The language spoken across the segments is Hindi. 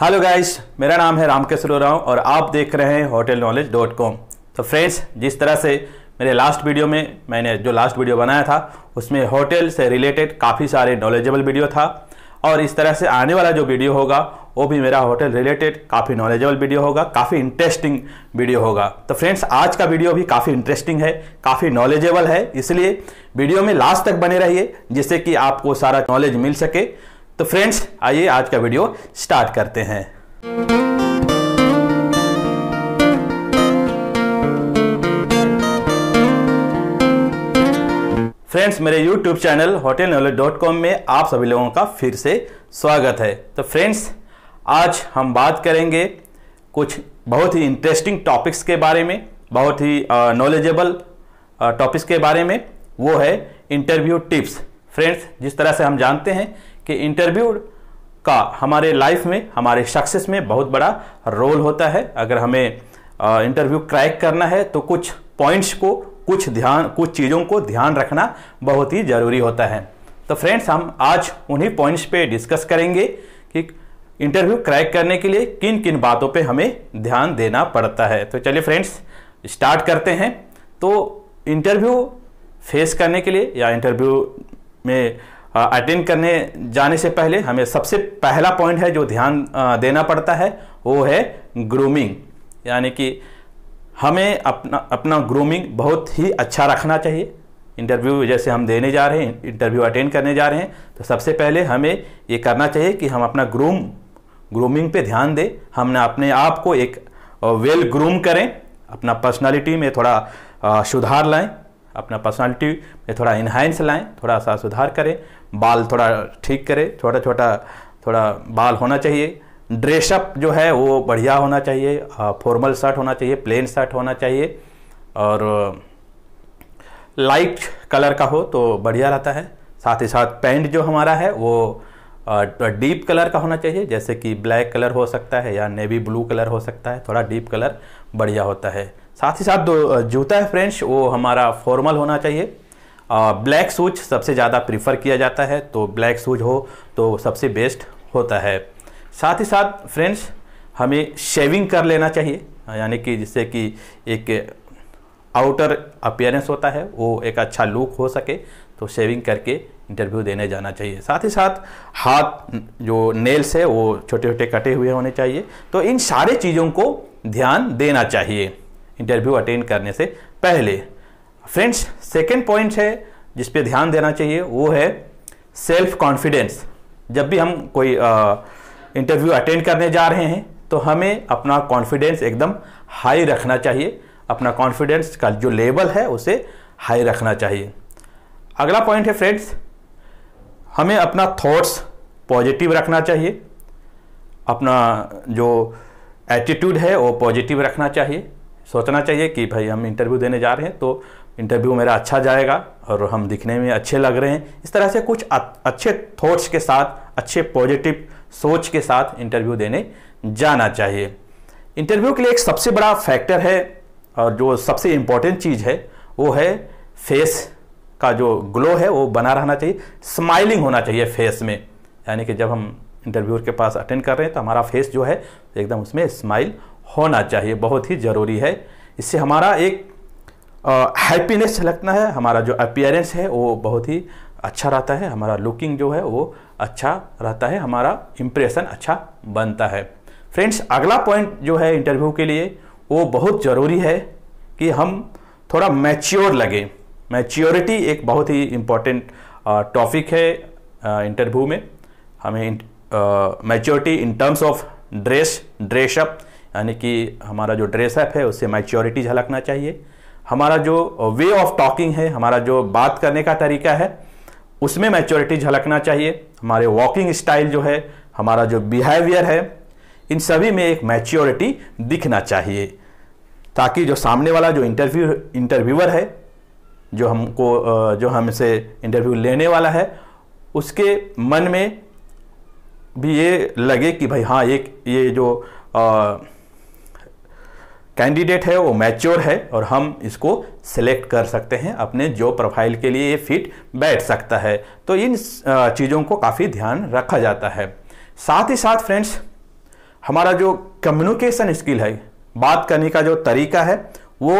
हेलो गाइस मेरा नाम है रामकेश राव और आप देख रहे हैं होटल नॉलेज डॉट कॉम तो फ्रेंड्स जिस तरह से मेरे लास्ट वीडियो में मैंने जो लास्ट वीडियो बनाया था उसमें होटल से रिलेटेड काफ़ी सारे नॉलेजेबल वीडियो था और इस तरह से आने वाला जो वीडियो होगा वो भी मेरा होटल रिलेटेड काफ़ी नॉलेजेबल वीडियो होगा काफ़ी इंटरेस्टिंग वीडियो होगा तो फ्रेंड्स आज का वीडियो भी काफ़ी इंटरेस्टिंग है काफ़ी नॉलेजेबल है इसलिए वीडियो में लास्ट तक बने रहिए जिससे कि आपको सारा नॉलेज मिल सके तो फ्रेंड्स आइए आज का वीडियो स्टार्ट करते हैं फ्रेंड्स मेरे YouTube channel hotel knowledge dot com में आप सभी लोगों का फिर से स्वागत है तो फ्रेंड्स आज हम बात करेंगे कुछ बहुत ही इंटरेस्टिंग टॉपिक्स के बारे में बहुत ही नॉलेजेबल टॉपिक्स के बारे में वो है इंटरव्यू टिप्स फ्रेंड्स जिस तरह से हम जानते हैं कि इंटरव्यू का हमारे लाइफ में हमारे सक्सेस में बहुत बड़ा रोल होता है अगर हमें इंटरव्यू क्रैक करना है तो कुछ पॉइंट्स को कुछ ध्यान कुछ चीज़ों को ध्यान रखना बहुत ही ज़रूरी होता है तो फ्रेंड्स हम आज उन्हीं पॉइंट्स पे डिस्कस करेंगे कि इंटरव्यू क्रैक करने के लिए किन किन बातों पे हमें ध्यान देना पड़ता है तो चलिए फ्रेंड्स स्टार्ट करते हैं तो इंटरव्यू फेस करने के लिए या इंटरव्यू में अटेंड करने जाने से पहले हमें सबसे पहला पॉइंट है जो ध्यान देना पड़ता है वो है ग्रूमिंग यानी कि हमें अपना अपना ग्रूमिंग बहुत ही अच्छा रखना चाहिए इंटरव्यू जैसे हम देने जा रहे हैं इंटरव्यू अटेंड करने जा रहे हैं तो सबसे पहले हमें ये करना चाहिए कि हम अपना ग्रूम ग्रूमिंग पे ध्यान दें हमने अपने आप को एक वेल ग्रूम करें अपना पर्सनालिटी में थोड़ा सुधार लाएं अपना पर्सनालिटी में थोड़ा इन्हांस लाएं थोड़ा सा सुधार करें बाल थोड़ा ठीक करे छोटा छोटा थोड़ा बाल होना चाहिए ड्रेसअप जो है वो बढ़िया होना चाहिए फॉर्मल शर्ट होना चाहिए प्लेन शर्ट होना चाहिए और लाइट कलर का हो तो बढ़िया रहता है साथ ही साथ पैंट जो हमारा है वो डीप कलर का होना चाहिए जैसे कि ब्लैक कलर हो सकता है या नेवी ब्लू कलर हो सकता है थोड़ा डीप कलर बढ़िया होता है साथ ही साथ जो जूता है फ्रेंड्स वो हमारा फॉर्मल होना चाहिए ब्लैक सूज सबसे ज़्यादा प्रीफर किया जाता है तो ब्लैक सूज हो तो सबसे बेस्ट होता है साथ ही साथ फ्रेंड्स हमें शेविंग कर लेना चाहिए यानी कि जिससे कि एक आउटर अपियरेंस होता है वो एक अच्छा लुक हो सके तो शेविंग करके इंटरव्यू देने जाना चाहिए साथ ही साथ हाथ जो नेल्स है वो छोटे छोटे कटे हुए होने चाहिए तो इन सारे चीज़ों को ध्यान देना चाहिए इंटरव्यू अटेंड करने से पहले फ्रेंड्स सेकेंड पॉइंट है जिस पे ध्यान देना चाहिए वो है सेल्फ कॉन्फिडेंस जब भी हम कोई इंटरव्यू अटेंड करने जा रहे हैं तो हमें अपना कॉन्फिडेंस एकदम हाई रखना चाहिए अपना कॉन्फिडेंस का जो लेवल है उसे हाई रखना चाहिए अगला पॉइंट है फ्रेंड्स हमें अपना थॉट्स पॉजिटिव रखना चाहिए अपना जो एटीट्यूड है वो पॉजिटिव रखना चाहिए सोचना चाहिए कि भाई हम इंटरव्यू देने जा रहे हैं तो इंटरव्यू मेरा अच्छा जाएगा और हम दिखने में अच्छे लग रहे हैं इस तरह से कुछ अच्छे थॉट्स के साथ अच्छे पॉजिटिव सोच के साथ इंटरव्यू देने जाना चाहिए इंटरव्यू के लिए एक सबसे बड़ा फैक्टर है और जो सबसे इम्पॉर्टेंट चीज़ है वो है फेस का जो ग्लो है वो बना रहना चाहिए स्माइलिंग होना चाहिए फेस में यानी कि जब हम इंटरव्यूअर के पास अटेंड कर रहे हैं तो हमारा फेस जो है एकदम उसमें स्माइल होना चाहिए बहुत ही ज़रूरी है इससे हमारा एक हैप्पीनेस झलकना है हमारा जो अपियरेंस है वो बहुत ही अच्छा रहता है हमारा लुकिंग जो है वो अच्छा रहता है हमारा इम्प्रेशन अच्छा बनता है फ्रेंड्स अगला पॉइंट जो है इंटरव्यू के लिए वो बहुत ज़रूरी है कि हम थोड़ा मैच्योर लगे मैच्योरिटी एक बहुत ही इम्पॉर्टेंट टॉपिक है इंटरव्यू में हमें maturity in terms of dress dress up यानी कि हमारा जो ड्रेसअप है उससे मैच्योरिटी झलकना चाहिए हमारा जो वे ऑफ टॉकिंग है हमारा जो बात करने का तरीका है उसमें मैच्योरिटी झलकना चाहिए हमारे वॉकिंग स्टाइल जो है हमारा जो बिहेवियर है इन सभी में एक मैच्योरिटी दिखना चाहिए ताकि जो सामने वाला जो इंटरव्यू इंटरव्यूअर है जो हमको जो हमसे इंटरव्यू लेने वाला है उसके मन में भी ये लगे कि भाई हाँ एक ये जो आ, कैंडिडेट है वो मैच्योर है और हम इसको सेलेक्ट कर सकते हैं अपने जॉब प्रोफाइल के लिए ये फिट बैठ सकता है तो इन चीज़ों को काफ़ी ध्यान रखा जाता है साथ ही साथ फ्रेंड्स हमारा जो कम्युनिकेशन स्किल है बात करने का जो तरीका है वो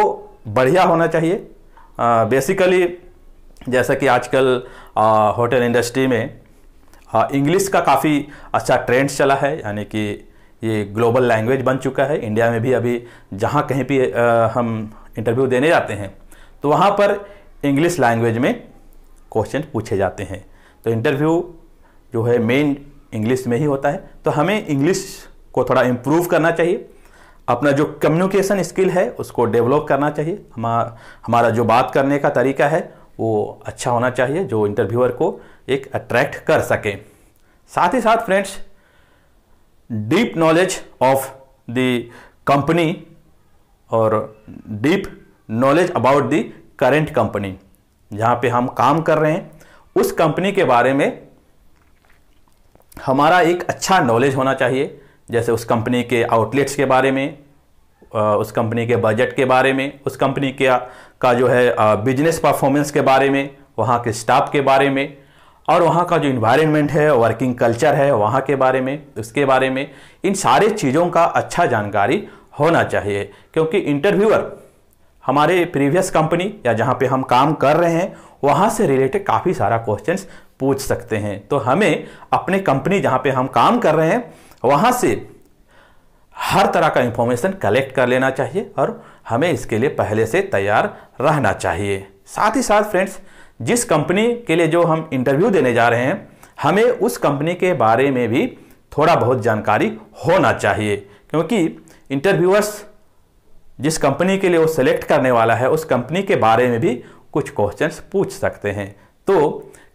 बढ़िया होना चाहिए बेसिकली जैसा कि आजकल होटल इंडस्ट्री में इंग्लिश का काफ़ी अच्छा ट्रेंड चला है यानी कि ये ग्लोबल लैंग्वेज बन चुका है इंडिया में भी अभी जहाँ कहीं भी हम इंटरव्यू देने जाते हैं तो वहाँ पर इंग्लिश लैंग्वेज में क्वेश्चन पूछे जाते हैं तो इंटरव्यू जो है मेन इंग्लिश में ही होता है तो हमें इंग्लिश को थोड़ा इम्प्रूव करना चाहिए अपना जो कम्युनिकेशन स्किल है उसको डेवलप करना चाहिए हमारा हमारा जो बात करने का तरीका है वो अच्छा होना चाहिए जो इंटरव्यूअर को एक अट्रैक्ट कर सके साथ ही साथ friends deep knowledge of the company और deep knowledge about the current company जहाँ पे हम काम कर रहे हैं उस कंपनी के बारे में हमारा एक अच्छा नॉलेज होना चाहिए जैसे उस कंपनी के आउटलेट्स के बारे में उस कंपनी के बजट के बारे में उस कंपनी के का जो है बिजनेस परफॉर्मेंस के बारे में वहाँ के स्टाफ के बारे में और वहाँ का जो इन्वायरमेंट है वर्किंग कल्चर है वहाँ के बारे में उसके बारे में इन सारे चीज़ों का अच्छा जानकारी होना चाहिए क्योंकि इंटरव्यूअर हमारे प्रीवियस कंपनी या जहाँ पे हम काम कर रहे हैं वहाँ से रिलेटेड काफ़ी सारा क्वेश्चंस पूछ सकते हैं तो हमें अपने कंपनी जहाँ पे हम काम कर रहे हैं वहाँ से हर तरह का इंफॉर्मेशन कलेक्ट कर लेना चाहिए और हमें इसके लिए पहले से तैयार रहना चाहिए साथ ही साथ फ्रेंड्स जिस कंपनी के लिए जो हम इंटरव्यू देने जा रहे हैं हमें उस कंपनी के बारे में भी थोड़ा बहुत जानकारी होना चाहिए क्योंकि इंटरव्यूअर्स जिस कंपनी के लिए वो सेलेक्ट करने वाला है उस कंपनी के बारे में भी कुछ क्वेश्चंस पूछ सकते हैं तो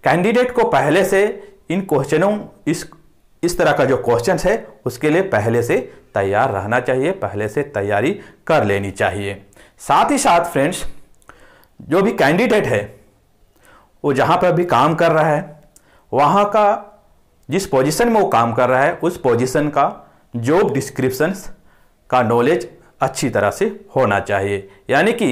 कैंडिडेट को पहले से इन क्वेश्चनों इस इस तरह का जो क्वेश्चन है उसके लिए पहले से तैयार रहना चाहिए पहले से तैयारी कर लेनी चाहिए साथ ही साथ फ्रेंड्स जो भी कैंडिडेट है वो जहाँ पर अभी काम कर रहा है वहाँ का जिस पोजीशन में वो काम कर रहा है उस पोजीशन का जॉब डिस्क्रिप्शंस का नॉलेज अच्छी तरह से होना चाहिए यानी कि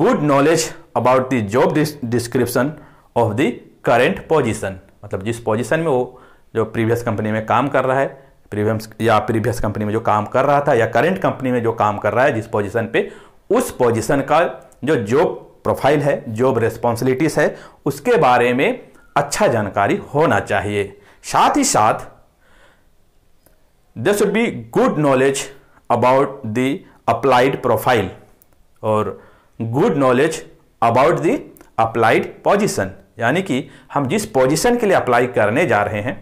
good knowledge about the job description of the current position मतलब जिस पोजीशन में वो जो प्रीवियस कंपनी में काम कर रहा है प्रीवियस या प्रीवियस कंपनी में जो काम कर रहा था या करेंट कंपनी में जो काम कर रहा है जिस पोजीशन पे उस पोजीशन का जो जॉब प्रोफाइल है जॉब रेस्पॉन्सिबिलिटीज है उसके बारे में अच्छा जानकारी होना चाहिए साथ ही साथ they should be good knowledge about the applied profile और good knowledge about the applied position यानी कि हम जिस पोजिशन के लिए अप्लाई करने जा रहे हैं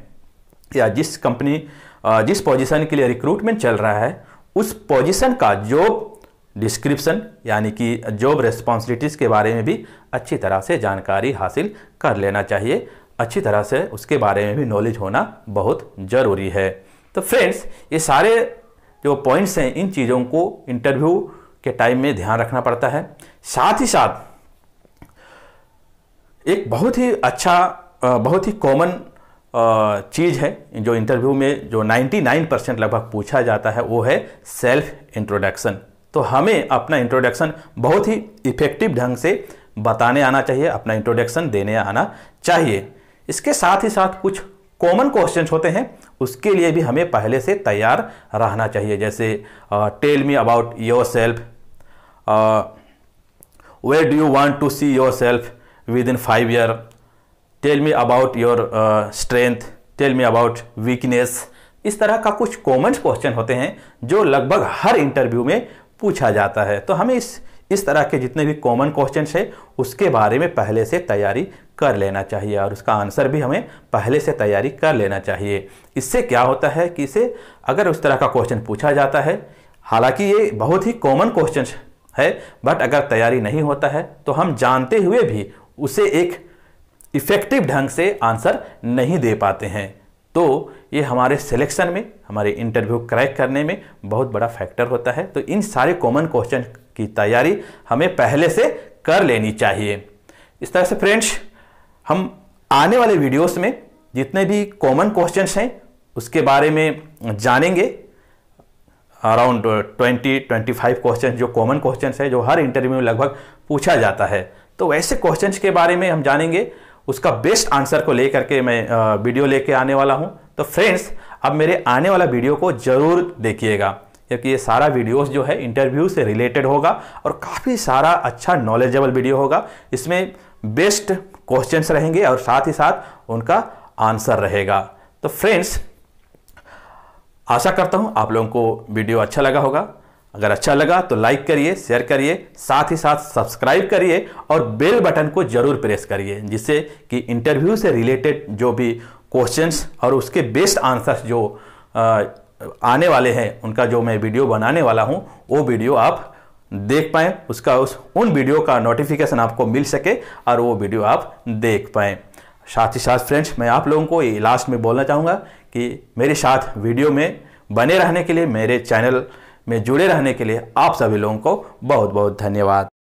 या जिस कंपनी जिस पोजिशन के लिए रिक्रूटमेंट चल रहा है उस पोजिशन का जॉब डिस्क्रिप्शन यानी कि जॉब रेस्पॉन्सिबिलिटीज़ के बारे में भी अच्छी तरह से जानकारी हासिल कर लेना चाहिए अच्छी तरह से उसके बारे में भी नॉलेज होना बहुत ज़रूरी है तो फ्रेंड्स ये सारे जो पॉइंट्स हैं इन चीज़ों को इंटरव्यू के टाइम में ध्यान रखना पड़ता है साथ ही साथ एक बहुत ही अच्छा बहुत ही कॉमन चीज़ है जो इंटरव्यू में जो 99 परसेंट लगभग पूछा जाता है वो है सेल्फ इंट्रोडक्शन तो हमें अपना इंट्रोडक्शन बहुत ही इफेक्टिव ढंग से बताने आना चाहिए अपना इंट्रोडक्शन देने आना चाहिए इसके साथ ही साथ कुछ कॉमन क्वेश्चन होते हैं उसके लिए भी हमें पहले से तैयार रहना चाहिए जैसे tell me about yourself where do you want to see yourself within five year tell me about your strength tell me about weakness इस तरह का कुछ कॉमन क्वेश्चन होते हैं जो लगभग हर इंटरव्यू में पूछा जाता है तो हमें इस इस तरह के जितने भी कॉमन क्वेश्चन है उसके बारे में पहले से तैयारी कर लेना चाहिए और उसका आंसर भी हमें पहले से तैयारी कर लेना चाहिए इससे क्या होता है कि इसे अगर उस तरह का क्वेश्चन पूछा जाता है हालांकि ये बहुत ही कॉमन क्वेश्चन है बट अगर तैयारी नहीं होता है तो हम जानते हुए भी उसे एक इफ़ेक्टिव ढंग से आंसर नहीं दे पाते हैं तो ये हमारे सिलेक्शन में हमारे इंटरव्यू क्रैक करने में बहुत बड़ा फैक्टर होता है तो इन सारे कॉमन क्वेश्चन की तैयारी हमें पहले से कर लेनी चाहिए इस तरह से फ्रेंड्स हम आने वाले वीडियोस में जितने भी कॉमन क्वेश्चंस हैं उसके बारे में जानेंगे अराउंड 20 25 क्वेश्चन जो कॉमन क्वेश्चन है जो हर इंटरव्यू में लगभग पूछा जाता है तो वैसे क्वेश्चन के बारे में हम जानेंगे उसका बेस्ट आंसर को लेकर के मैं वीडियो लेके आने वाला हूँ तो फ्रेंड्स अब मेरे आने वाला वीडियो को ज़रूर देखिएगा क्योंकि ये सारा वीडियोस जो है इंटरव्यू से रिलेटेड होगा और काफ़ी सारा अच्छा नॉलेजेबल वीडियो होगा इसमें बेस्ट क्वेश्चंस रहेंगे और साथ ही साथ उनका आंसर रहेगा तो फ्रेंड्स आशा करता हूँ आप लोगों को वीडियो अच्छा लगा होगा अगर अच्छा लगा तो लाइक करिए शेयर करिए साथ ही साथ सब्सक्राइब करिए और बेल बटन को जरूर प्रेस करिए जिससे कि इंटरव्यू से रिलेटेड जो भी क्वेश्चंस और उसके बेस्ट आंसर्स जो आने वाले हैं उनका जो मैं वीडियो बनाने वाला हूं वो वीडियो आप देख पाएँ उसका उस उन वीडियो का नोटिफिकेशन आपको मिल सके और वो वीडियो आप देख पाएँ साथ ही साथ फ्रेंड्स मैं आप लोगों को ये लास्ट में बोलना चाहूँगा कि मेरे साथ वीडियो में बने रहने के लिए मेरे चैनल में जुड़े रहने के लिए आप सभी लोगों को बहुत बहुत धन्यवाद